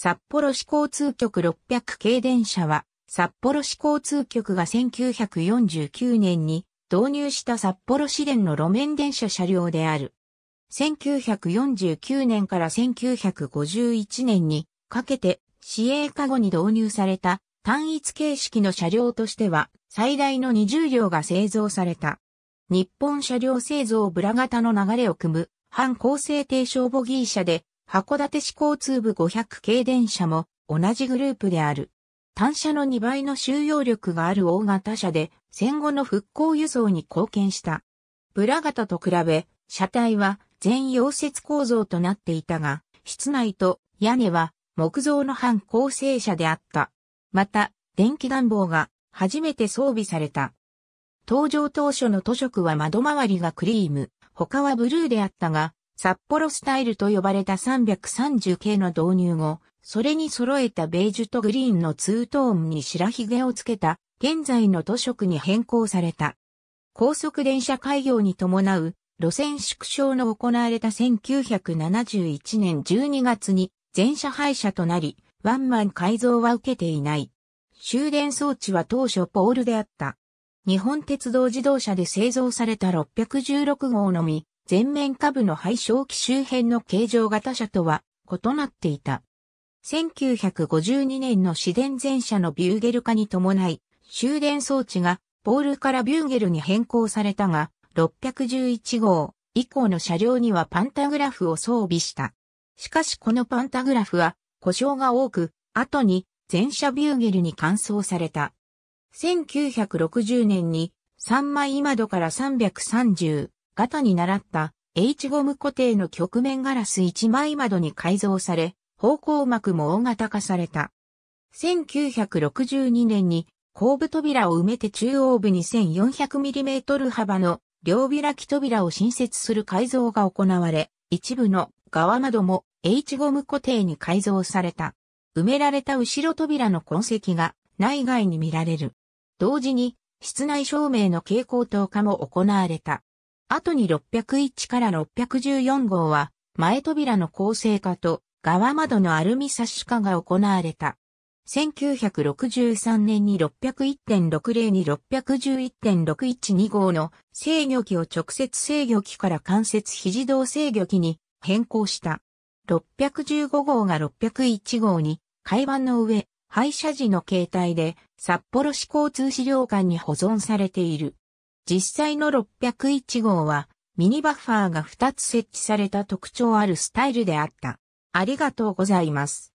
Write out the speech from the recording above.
札幌市交通局600系電車は、札幌市交通局が1949年に導入した札幌市電の路面電車車両である。1949年から1951年にかけて市営化後に導入された単一形式の車両としては最大の20両が製造された。日本車両製造ブラ型の流れを組む半構成低小ボギー車で函館市交通部500系電車も同じグループである。単車の2倍の収容力がある大型車で戦後の復興輸送に貢献した。ブラ型と比べ、車体は全溶接構造となっていたが、室内と屋根は木造の半構成車であった。また、電気暖房が初めて装備された。登場当初の図色は窓周りがクリーム、他はブルーであったが、札幌スタイルと呼ばれた 330K の導入後、それに揃えたベージュとグリーンのツートーンに白髭をつけた、現在の都色に変更された。高速電車開業に伴う路線縮小の行われた1971年12月に全車廃車となり、ワンマン改造は受けていない。終電装置は当初ポールであった。日本鉄道自動車で製造された616号のみ、前面下部の廃焼機周辺の形状型車とは異なっていた。1952年の市電全車のビューゲル化に伴い、終電装置がポールからビューゲルに変更されたが、611号以降の車両にはパンタグラフを装備した。しかしこのパンタグラフは故障が多く、後に全車ビューゲルに換装された。1960年に3枚窓から330、型に習った H ゴム固定の曲面ガラス1枚窓に改造され、方向膜も大型化された。1962年に後部扉を埋めて中央部 2400mm 幅の両開き扉を新設する改造が行われ、一部の側窓も H ゴム固定に改造された。埋められた後ろ扉の痕跡が内外に見られる。同時に室内照明の蛍光灯化も行われた。後に601から614号は、前扉の構成化と、側窓のアルミサッシュ化が行われた。1963年に601.60に611.612号の制御機を直接制御機から間接非自動制御機に変更した。615号が601号に、会板の上、廃車時の携帯で、札幌市交通資料館に保存されている。実際の601号は、ミニバッファーが2つ設置された特徴あるスタイルであった。ありがとうございます。